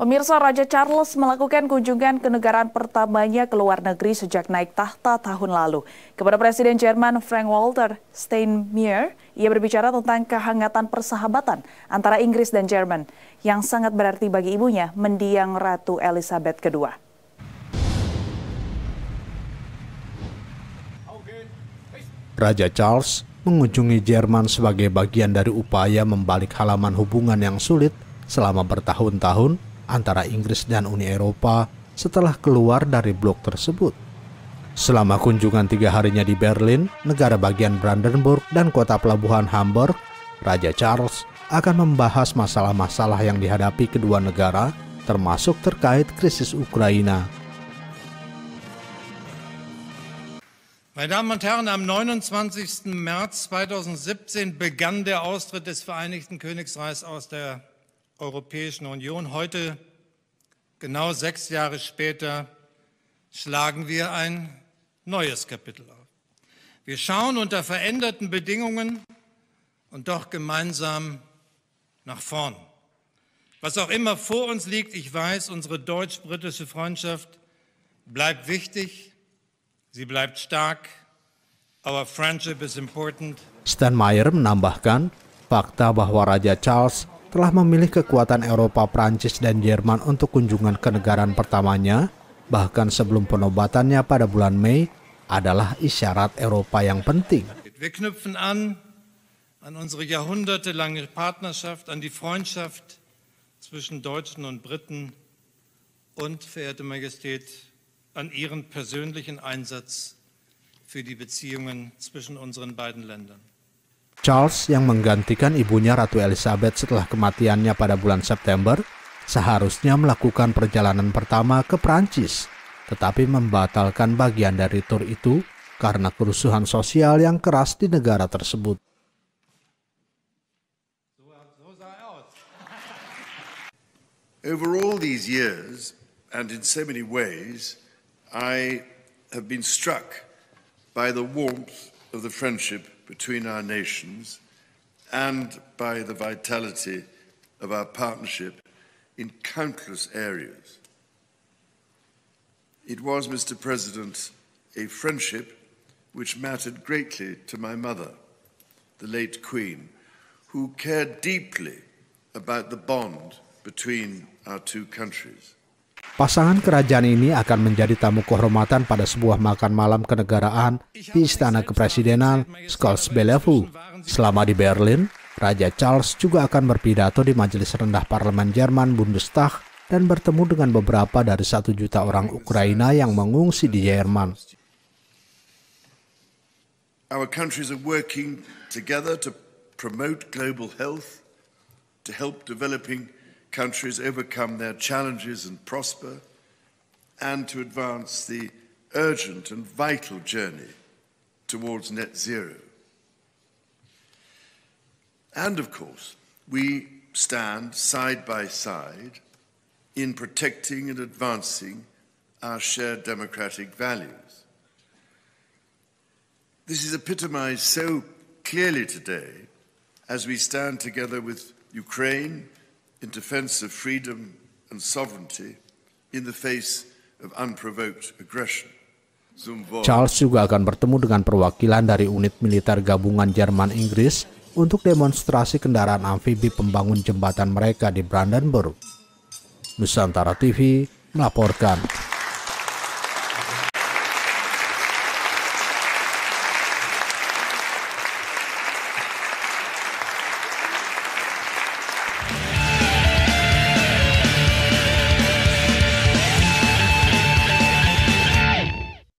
Pemirsa Raja Charles melakukan kunjungan ke kenegaraan pertamanya ke luar negeri sejak naik tahta tahun lalu. Kepada Presiden Jerman Frank Walter Steinmeier, ia berbicara tentang kehangatan persahabatan antara Inggris dan Jerman yang sangat berarti bagi ibunya mendiang Ratu Elizabeth II. Raja Charles mengunjungi Jerman sebagai bagian dari upaya membalik halaman hubungan yang sulit selama bertahun-tahun antara Inggris dan Uni Eropa setelah keluar dari blok tersebut. Selama kunjungan tiga harinya di Berlin, negara bagian Brandenburg dan kota pelabuhan Hamburg, Raja Charles akan membahas masalah-masalah yang dihadapi kedua negara, termasuk terkait krisis Ukraina. Meine Damen und Herren, am 29. März 2017 begann der Austritt des Vereinigten Königreichs aus der Europäischen Union. Heute genau sechs Jahre später, schlagen wir ein neues Kapitel auf. Wir schauen unter veränderten Bedingungen und doch gemeinsam nach vorn. Was auch immer vor uns liegt, ich weiß, unsere deutsch-britische Freundschaft bleibt wichtig, sie bleibt stark. Our friendship is important. Stan Meyer menambahkan fakta bahwa Raja Charles telah memilih kekuatan Eropa, Prancis, dan Jerman untuk kunjungan ke negaraan pertamanya, bahkan sebelum penobatannya pada bulan Mei, adalah isyarat Eropa yang penting. Wir knüpfen an an unsere jahrhundertelange Partnerschaft, an die Freundschaft zwischen Deutschen und Briten und, verehrte Majestät, an Ihren persönlichen Einsatz für die Beziehungen zwischen unseren beiden Ländern. Charles yang menggantikan ibunya Ratu Elizabeth setelah kematiannya pada bulan September seharusnya melakukan perjalanan pertama ke Prancis, tetapi membatalkan bagian dari tur itu karena kerusuhan sosial yang keras di negara tersebut. Over all these years, and in so many ways, I have been struck by the warmth of the friendship between our nations and by the vitality of our partnership in countless areas. It was, Mr. President, a friendship which mattered greatly to my mother, the late Queen, who cared deeply about the bond between our two countries. Pasangan kerajaan ini akan menjadi tamu kehormatan pada sebuah makan malam kenegaraan di Istana Kepresidenan Scholz Belevu. Selama di Berlin, Raja Charles juga akan berpidato di Majelis Rendah Parlemen Jerman Bundestag dan bertemu dengan beberapa dari satu juta orang Ukraina yang mengungsi di Jerman. countries overcome their challenges and prosper, and to advance the urgent and vital journey towards net zero. And of course, we stand side by side in protecting and advancing our shared democratic values. This is epitomized so clearly today as we stand together with Ukraine, in defense of freedom and sovereignty in the face of unprovoked aggression. Charles juga akan bertemu dengan perwakilan dari unit militer gabungan Jerman Inggris untuk demonstrasi kendaraan amfibi pembangun jembatan mereka di Brandenburg. Nusantara TV melaporkan.